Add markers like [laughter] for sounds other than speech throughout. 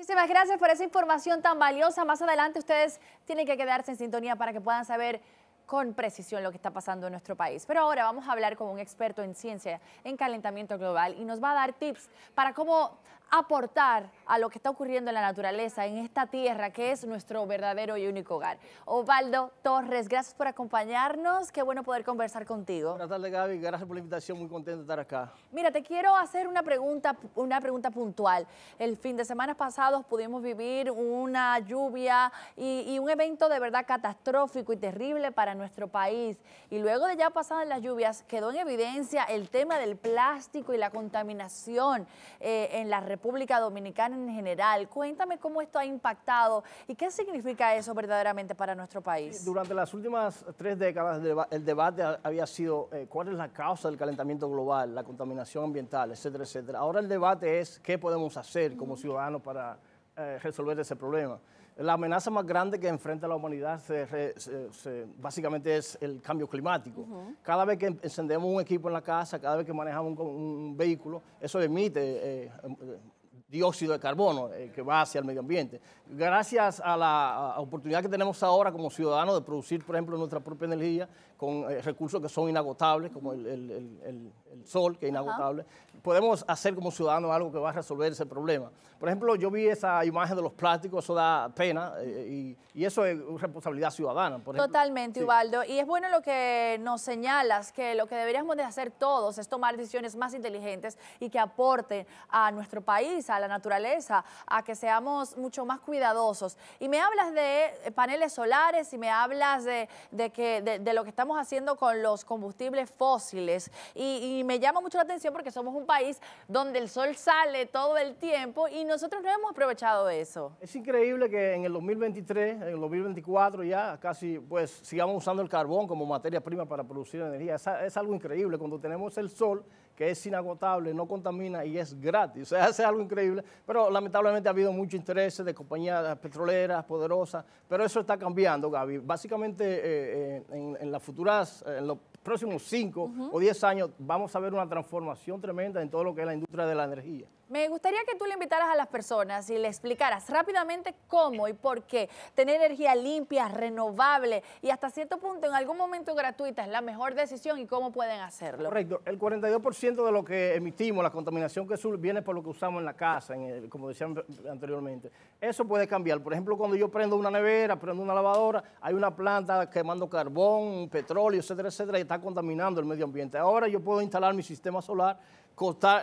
Muchísimas gracias por esa información tan valiosa. Más adelante ustedes tienen que quedarse en sintonía para que puedan saber con precisión lo que está pasando en nuestro país. Pero ahora vamos a hablar con un experto en ciencia, en calentamiento global, y nos va a dar tips para cómo aportar a lo que está ocurriendo en la naturaleza, en esta tierra que es nuestro verdadero y único hogar. Osvaldo Torres, gracias por acompañarnos, qué bueno poder conversar contigo. Buenas tardes Gaby, gracias por la invitación, muy contento de estar acá. Mira, te quiero hacer una pregunta, una pregunta puntual. El fin de semana pasado pudimos vivir una lluvia y, un evento de verdad catastrófico y terrible para nuestro país. Y luego de ya pasadas las lluvias quedó en evidencia el tema del plástico y la contaminación eh, en la República República Dominicana en general. Cuéntame cómo esto ha impactado y qué significa eso verdaderamente para nuestro país. Durante las últimas tres décadas el debate había sido eh, cuál es la causa del calentamiento global, la contaminación ambiental, etcétera, etcétera. Ahora el debate es qué podemos hacer como ciudadanos para eh, resolver ese problema. La amenaza más grande que enfrenta la humanidad básicamente es el cambio climático. Cada vez que encendemos un equipo en la casa, cada vez que manejamos un, vehículo, eso emite... Eh, em, dióxido de carbono eh, que va hacia el medio ambiente. Gracias a la oportunidad que tenemos ahora como ciudadanos de producir, por ejemplo, nuestra propia energía con eh, recursos que son inagotables, como el, sol, que es inagotable, podemos hacer como ciudadanos algo que va a resolver ese problema. Por ejemplo, yo vi esa imagen de los plásticos, eso da pena eh, y, eso es responsabilidad ciudadana. Totalmente, Ubaldo. Y es bueno lo que nos señalas, que lo que deberíamos de hacer todos es tomar decisiones más inteligentes y que aporten a nuestro país, a la naturaleza, a que seamos mucho más cuidadosos. Y me hablas de eh, paneles solares y me hablas de, que, de, lo que estamos haciendo con los combustibles fósiles. Y, me llama mucho la atención porque somos un país donde el sol sale todo el tiempo y nosotros no hemos aprovechado eso. Es increíble que en el 2023, en el 2024 ya casi pues sigamos usando el carbón como materia prima para producir energía. es algo increíble cuando tenemos el sol que es inagotable, no contamina y es gratis. O sea, es [laughs] algo increíble, pero lamentablemente ha habido mucho interés de compañías petroleras poderosas, pero eso está cambiando, Gaby. Básicamente eh, eh, en, las futuras, eh, en los próximos 5 o 10 años vamos a ver una transformación tremenda en todo lo que es la industria de la energía. Me gustaría que tú le invitaras a las personas y le explicaras rápidamente cómo y por qué tener energía limpia, renovable y hasta cierto punto en algún momento gratuita es la mejor decisión y cómo pueden hacerlo. Correcto, el 42% de lo que emitimos, la contaminación que surge viene por lo que usamos en la casa, como decían anteriormente. Eso puede cambiar. Por ejemplo, cuando yo prendo una nevera, prendo una lavadora, hay una planta quemando carbón, petróleo, etcétera, etcétera, y está contaminando el medio ambiente. Ahora yo puedo instalar mi sistema solar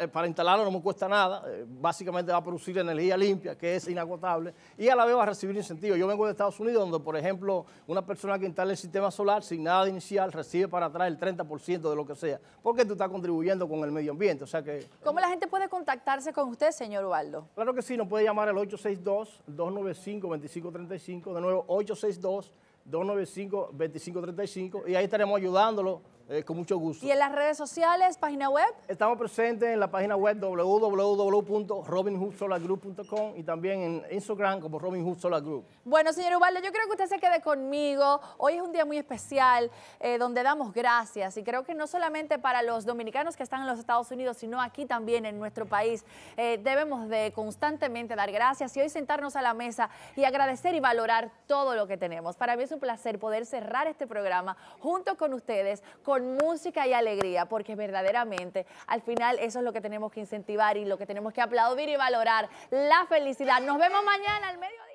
eh, para instalarlo no me cuesta nada, eh, básicamente va a producir energía limpia, que es inagotable, y a la vez va a recibir incentivos. Yo vengo de Estados Unidos, donde, por ejemplo, una persona que instala el sistema solar sin nada de inicial recibe para atrás el 30% de lo que sea, porque tú estás contribuyendo con el medio ambiente. O sea que, ¿Cómo la gente puede contactarse con usted, señor Ubaldo? Claro que sí, nos puede llamar al 862-295-2535, de nuevo 862 295-2535 y ahí estaremos ayudándolo eh, con mucho gusto. ¿Y en las redes sociales, página web? Estamos presentes en la página web www.robinhoodsolargroup.com y también en Instagram como Robin Hood Bueno, señor Ubaldo, yo creo que usted se quede conmigo. Hoy es un día muy especial eh, donde damos gracias y creo que no solamente para los dominicanos que están en los Estados Unidos, sino aquí también en nuestro país. Eh, debemos de constantemente dar gracias y hoy sentarnos a la mesa y agradecer y valorar todo lo que tenemos. Para mí es un placer poder cerrar este programa junto con ustedes, con con música y alegría, porque verdaderamente al final eso es lo que tenemos que incentivar y lo que tenemos que aplaudir y valorar, la felicidad. Nos vemos mañana al medio.